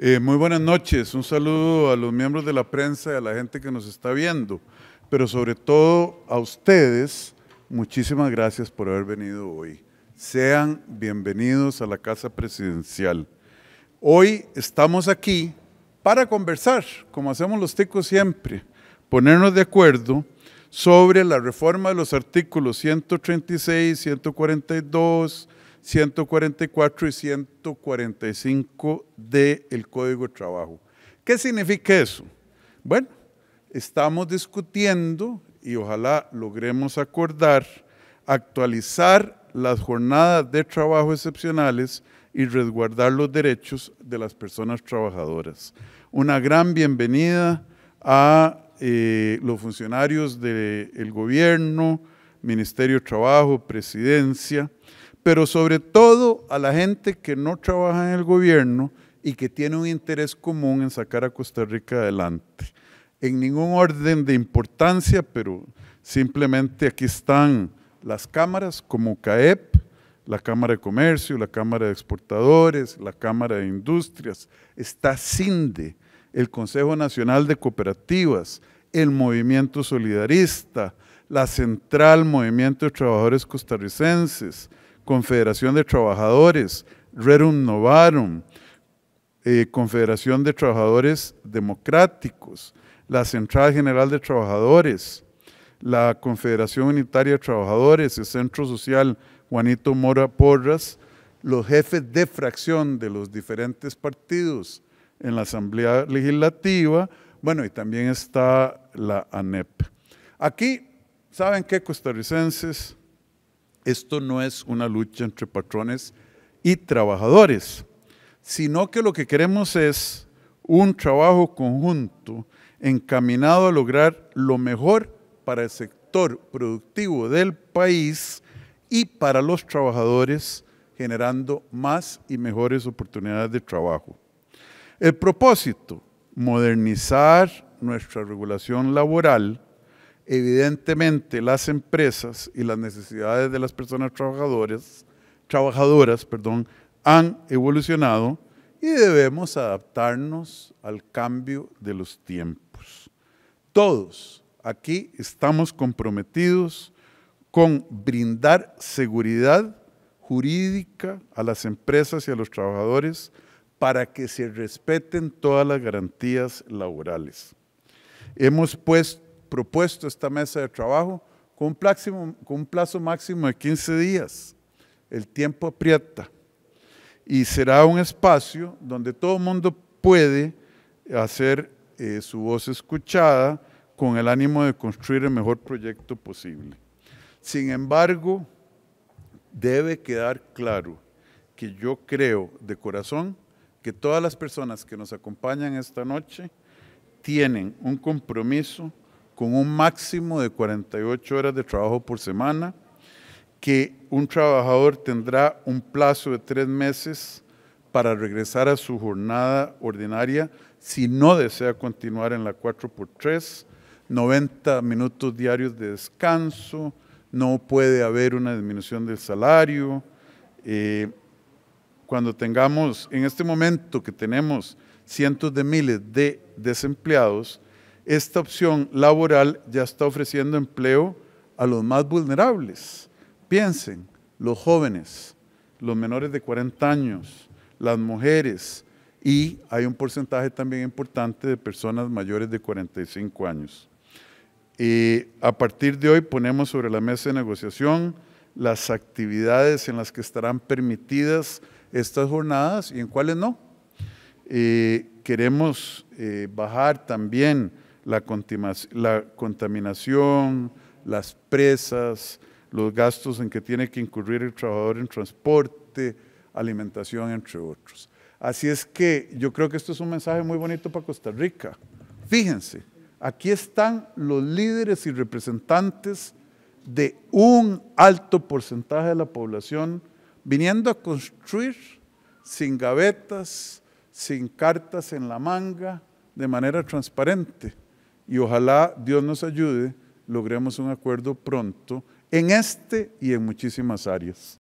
Eh, muy buenas noches, un saludo a los miembros de la prensa y a la gente que nos está viendo, pero sobre todo a ustedes, muchísimas gracias por haber venido hoy. Sean bienvenidos a la Casa Presidencial. Hoy estamos aquí para conversar, como hacemos los ticos siempre, ponernos de acuerdo sobre la reforma de los artículos 136, 142, 144 y 145 del Código de Trabajo. ¿Qué significa eso? Bueno, estamos discutiendo y ojalá logremos acordar actualizar las jornadas de trabajo excepcionales y resguardar los derechos de las personas trabajadoras. Una gran bienvenida a eh, los funcionarios del gobierno, Ministerio de Trabajo, Presidencia, pero sobre todo a la gente que no trabaja en el gobierno y que tiene un interés común en sacar a Costa Rica adelante. En ningún orden de importancia, pero simplemente aquí están las cámaras como CAEP, la Cámara de Comercio, la Cámara de Exportadores, la Cámara de Industrias, está CINDE, el Consejo Nacional de Cooperativas, el Movimiento Solidarista, la Central Movimiento de Trabajadores Costarricenses, Confederación de Trabajadores, Rerum Novarum, eh, Confederación de Trabajadores Democráticos, la Central General de Trabajadores, la Confederación Unitaria de Trabajadores, el Centro Social Juanito Mora Porras, los jefes de fracción de los diferentes partidos en la Asamblea Legislativa, bueno, y también está la ANEP. Aquí, ¿saben qué, costarricenses? Esto no es una lucha entre patrones y trabajadores, sino que lo que queremos es un trabajo conjunto encaminado a lograr lo mejor para el sector productivo del país y para los trabajadores, generando más y mejores oportunidades de trabajo. El propósito, modernizar nuestra regulación laboral, evidentemente las empresas y las necesidades de las personas trabajadoras, trabajadoras perdón, han evolucionado y debemos adaptarnos al cambio de los tiempos. Todos aquí estamos comprometidos con brindar seguridad jurídica a las empresas y a los trabajadores para que se respeten todas las garantías laborales. Hemos puesto propuesto esta mesa de trabajo con un, plazo, máximo de 15 días. El tiempo aprieta y será un espacio donde todo el mundo puede hacer eh, su voz escuchada con el ánimo de construir el mejor proyecto posible. Sin embargo, debe quedar claro que yo creo de corazón que todas las personas que nos acompañan esta noche tienen un compromiso con un máximo de 48 horas de trabajo por semana, que un trabajador tendrá un plazo de tres meses para regresar a su jornada ordinaria si no desea continuar en la 4x3, 90 minutos diarios de descanso, no puede haber una disminución del salario. Eh, cuando tengamos, en este momento que tenemos cientos de miles de desempleados, esta opción laboral ya está ofreciendo empleo a los más vulnerables. Piensen, los jóvenes, los menores de 40 años, las mujeres y hay un porcentaje también importante de personas mayores de 45 años. a partir de hoy ponemos sobre la mesa de negociación las actividades en las que estarán permitidas estas jornadas y en cuáles no. Eh, queremos eh, bajar también la, contaminación, las presas, los gastos en que tiene que incurrir el trabajador en transporte, alimentación, entre otros. Así es que yo creo que esto es un mensaje muy bonito para Costa Rica. Fíjense, aquí están los líderes y representantes de un alto porcentaje de la población viniendo a construir sin gavetas, sin cartas en la manga, de manera transparente y ojalá Dios nos ayude, logremos un acuerdo pronto en este y en muchísimas áreas.